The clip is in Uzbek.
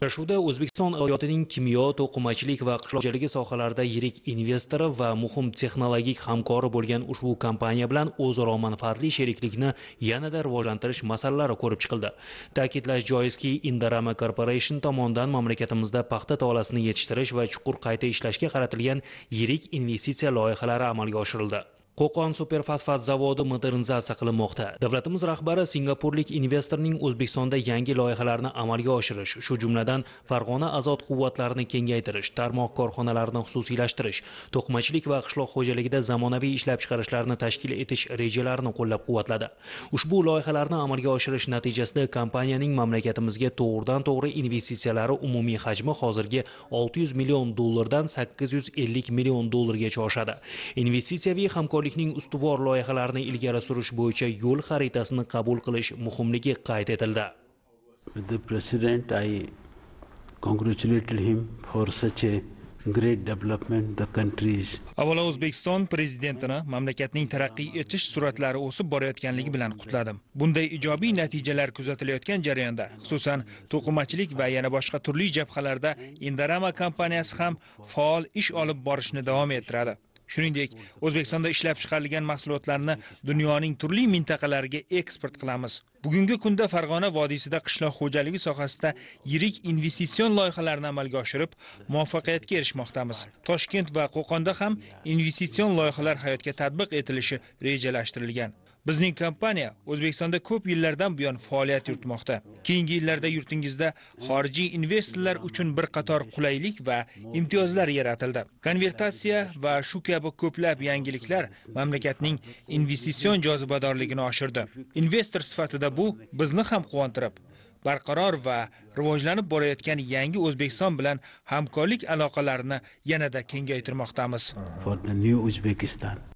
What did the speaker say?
Uchrashuvda O'zbekiston aviyotining kimyo, to'qimachilik va xo'jaligi sohalarida yirik investori va muhim texnologik hamkori bo'lgan ushbu kompaniya bilan o'zaro manfaatli sheriklikni yanada rivojlantirish masalalari ko'rib chiqildi. Ta'kidlash joizki, Indorama Corporation tomonidan mamlakatimizda paxta tolasini yetishtirish va chuqur qayta ishlashga qaratilgan yirik investitsiya loyihalari amalga oshirildi. Qo'qon superfosfat zavodi modernizatsiya qilinmoqda. Davlatimiz rahbari singapurlik investorning O'zbekistonda yangi loyihalarni amalga oshirish, shu jumladan Farg'ona azod quvvatlarini kengaytirish, tarmoq korxonalarini xususiylashtirish, to'qimachilik va qishloq xo'jaligida zamonaviy ishlab chiqarishlarni tashkil etish rejalarini qo'llab-quvvatladi. Ushbu loyihalarni amalga oshirish natijasida kompaniyaning mamlakatimizga to'g'ridan-to'g'ri investitsiyalari umumiy hajmi hozirgi 600 million dollardan 850 million dollargacha oshadi. Investitsiyaviy hamkorlik hamkorlikning ustuvor loyihalarini ilgari surish bo'yicha yo'l xaritasini qabul qilish muhimligi qayd etildi the president i congratulated him for such a great development the country avvalo o'zbekiston prezidentini mamlakatning taraqqiy etish sur'atlari o'sib borayotganligi bilan qutladim bunday ijobiy natijalar kuzatilayotgan jarayonda xususan to'qimachilik va yana boshqa turli jabhalarda indorama kompaniyasi ham faol ish olib borishni davom ettiradi shuningdek o'zbekistonda ishlab chiqarilgan mahsulotlarni dunyoning turli mintaqalariga eksport qilamiz bugungi kunda farg'ona vodiysida qishloq xo'jaligi sohasida yirik investitsion loyihalarni amalga oshirib muvaffaqiyatga erishmoqdamiz toshkent va qo'qonda ham investitsion loyihalar hayotga tatbiq etilishi rejalashtirilgan Bizning kompaniya O'zbekistonda ko'p yillardan buyon faoliyat yuritmoqda. Keyingi yillarda yurtingizda xorijiy investorlar uchun bir qator qulaylik va imtiyozlar yaratildi. Konvertatsiya va shu kabi ko'plab yangiliklar mamlakatning investitsion jozibadorligini oshirdi. Investor sifatida bu bizni ham quvontirib, barqaror va rivojlanib borayotgan yangi O'zbekiston bilan hamkorlik aloqalarini yanada kengaytirmoqdamiz. For the new Uzbekistan